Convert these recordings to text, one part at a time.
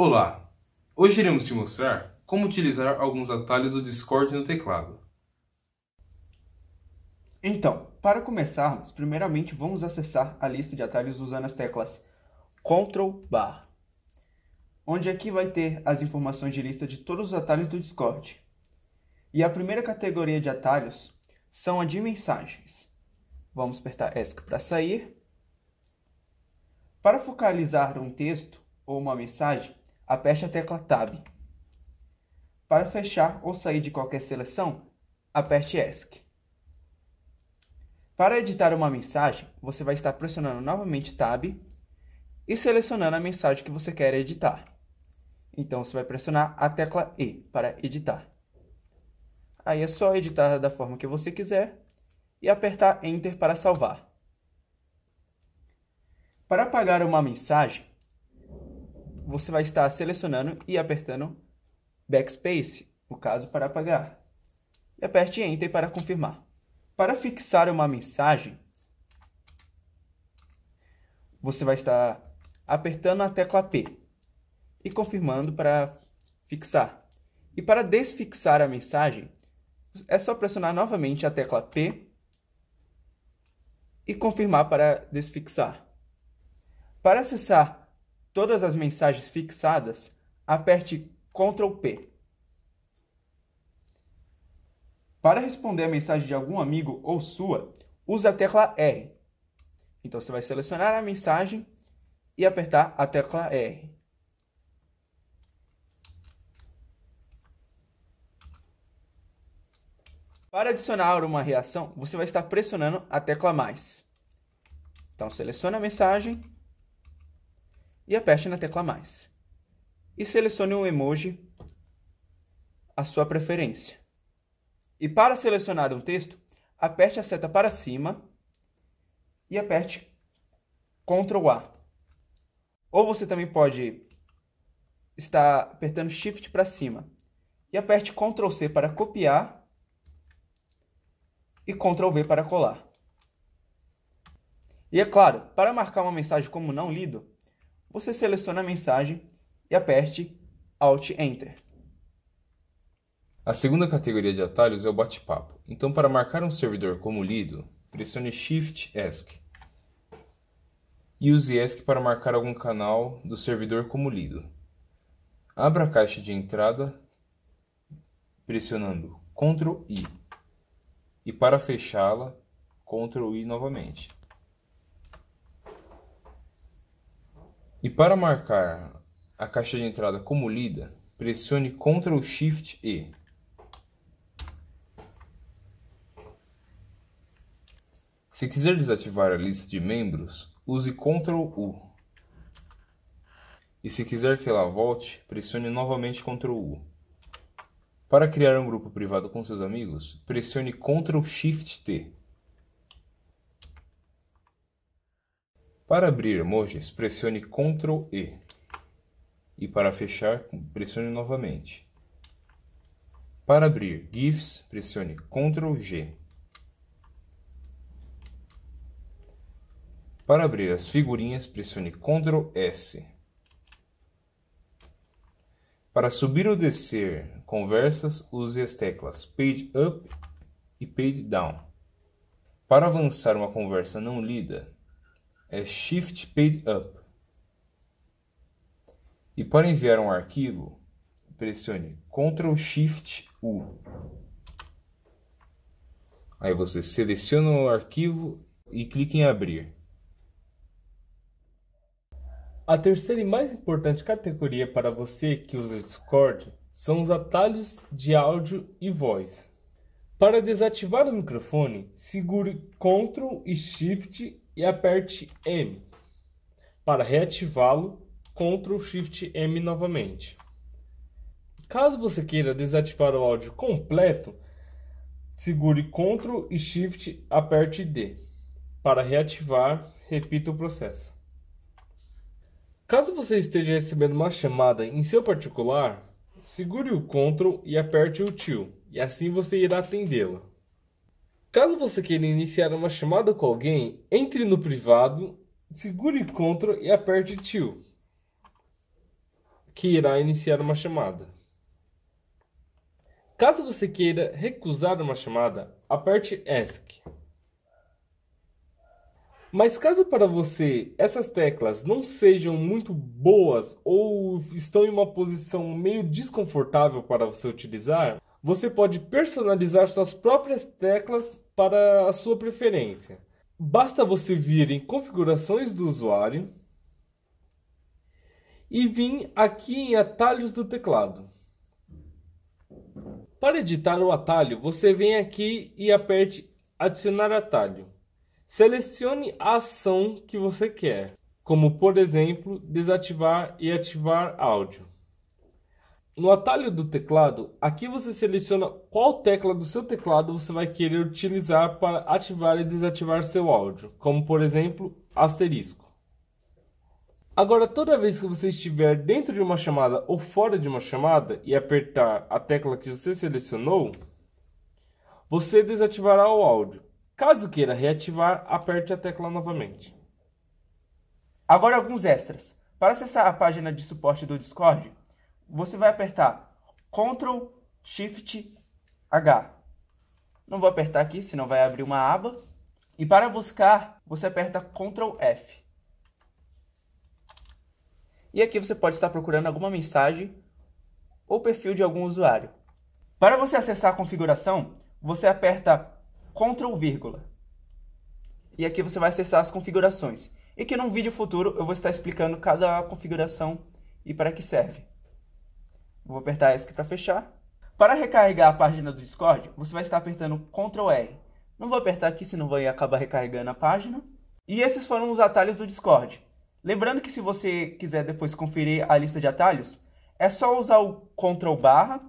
Olá! Hoje iremos te mostrar como utilizar alguns atalhos do Discord no teclado. Então, para começarmos, primeiramente vamos acessar a lista de atalhos usando as teclas Ctrl Bar, onde aqui vai ter as informações de lista de todos os atalhos do Discord. E a primeira categoria de atalhos são a de mensagens. Vamos apertar ESC para sair. Para focalizar um texto ou uma mensagem, aperte a tecla Tab. Para fechar ou sair de qualquer seleção, aperte ESC. Para editar uma mensagem, você vai estar pressionando novamente Tab e selecionando a mensagem que você quer editar. Então você vai pressionar a tecla E para editar. Aí é só editar da forma que você quiser e apertar Enter para salvar. Para apagar uma mensagem, você vai estar selecionando e apertando Backspace, no caso para apagar. E aperte Enter para confirmar. Para fixar uma mensagem, você vai estar apertando a tecla P e confirmando para fixar. E para desfixar a mensagem, é só pressionar novamente a tecla P e confirmar para desfixar. Para acessar todas as mensagens fixadas, aperte Ctrl P. Para responder a mensagem de algum amigo ou sua, use a tecla R. Então você vai selecionar a mensagem e apertar a tecla R. Para adicionar uma reação, você vai estar pressionando a tecla mais. Então seleciona a mensagem e aperte na tecla mais. E selecione um emoji à sua preferência. E para selecionar um texto, aperte a seta para cima e aperte Ctrl A. Ou você também pode estar apertando Shift para cima. E aperte Ctrl C para copiar e Ctrl V para colar. E é claro, para marcar uma mensagem como não lido, você seleciona a mensagem e aperte Alt Enter. A segunda categoria de atalhos é o bate-papo. Então, para marcar um servidor como lido, pressione Shift ESC e use ESC para marcar algum canal do servidor como lido. Abra a caixa de entrada pressionando Ctrl I e para fechá-la, Ctrl I novamente. E para marcar a caixa de entrada como lida, pressione Ctrl Shift E. Se quiser desativar a lista de membros, use Ctrl U. E se quiser que ela volte, pressione novamente Ctrl U. Para criar um grupo privado com seus amigos, pressione Ctrl Shift T. Para abrir emojis, pressione Ctrl E. E para fechar, pressione novamente. Para abrir GIFs, pressione Ctrl G. Para abrir as figurinhas, pressione Ctrl S. Para subir ou descer conversas, use as teclas Page Up e Page Down. Para avançar uma conversa não lida, é Shift Paid Up. E para enviar um arquivo, pressione Ctrl Shift U. Aí você seleciona o arquivo e clique em abrir. A terceira e mais importante categoria para você que usa Discord são os atalhos de áudio e voz. Para desativar o microfone, segure Ctrl e Shift e aperte M para reativá-lo, Ctrl Shift M novamente. Caso você queira desativar o áudio completo, segure Ctrl e Shift, aperte D. Para reativar, repita o processo. Caso você esteja recebendo uma chamada em seu particular, segure o Ctrl e aperte o TIL, e assim você irá atendê-la. Caso você queira iniciar uma chamada com alguém, entre no privado, segure Ctrl e aperte Tio, que irá iniciar uma chamada. Caso você queira recusar uma chamada, aperte ESC. Mas caso para você essas teclas não sejam muito boas ou estão em uma posição meio desconfortável para você utilizar, você pode personalizar suas próprias teclas para a sua preferência. Basta você vir em configurações do usuário e vir aqui em atalhos do teclado. Para editar o atalho, você vem aqui e aperte adicionar atalho. Selecione a ação que você quer, como por exemplo, desativar e ativar áudio. No atalho do teclado, aqui você seleciona qual tecla do seu teclado você vai querer utilizar para ativar e desativar seu áudio, como por exemplo, asterisco. Agora, toda vez que você estiver dentro de uma chamada ou fora de uma chamada e apertar a tecla que você selecionou, você desativará o áudio. Caso queira reativar, aperte a tecla novamente. Agora alguns extras. Para acessar a página de suporte do Discord, você vai apertar Ctrl Shift H. Não vou apertar aqui, senão vai abrir uma aba. E para buscar, você aperta Ctrl F. E aqui você pode estar procurando alguma mensagem ou perfil de algum usuário. Para você acessar a configuração, você aperta Ctrl vírgula. E aqui você vai acessar as configurações. E que num vídeo futuro eu vou estar explicando cada configuração e para que serve. Vou apertar ESC para fechar. Para recarregar a página do Discord, você vai estar apertando Ctrl R. Não vou apertar aqui, senão vai acabar recarregando a página. E esses foram os atalhos do Discord. Lembrando que se você quiser depois conferir a lista de atalhos, é só usar o Ctrl barra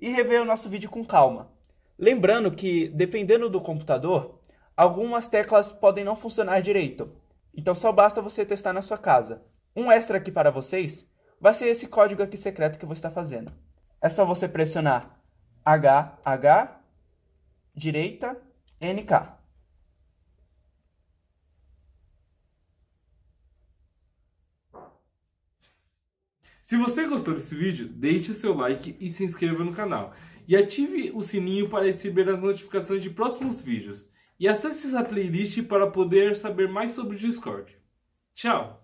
e rever o nosso vídeo com calma. Lembrando que, dependendo do computador, algumas teclas podem não funcionar direito, então só basta você testar na sua casa. Um extra aqui para vocês vai ser esse código aqui secreto que você está fazendo. É só você pressionar H, H, direita, NK. Se você gostou desse vídeo, deixe seu like e se inscreva no canal. E ative o sininho para receber as notificações de próximos vídeos. E acesse essa playlist para poder saber mais sobre o Discord. Tchau!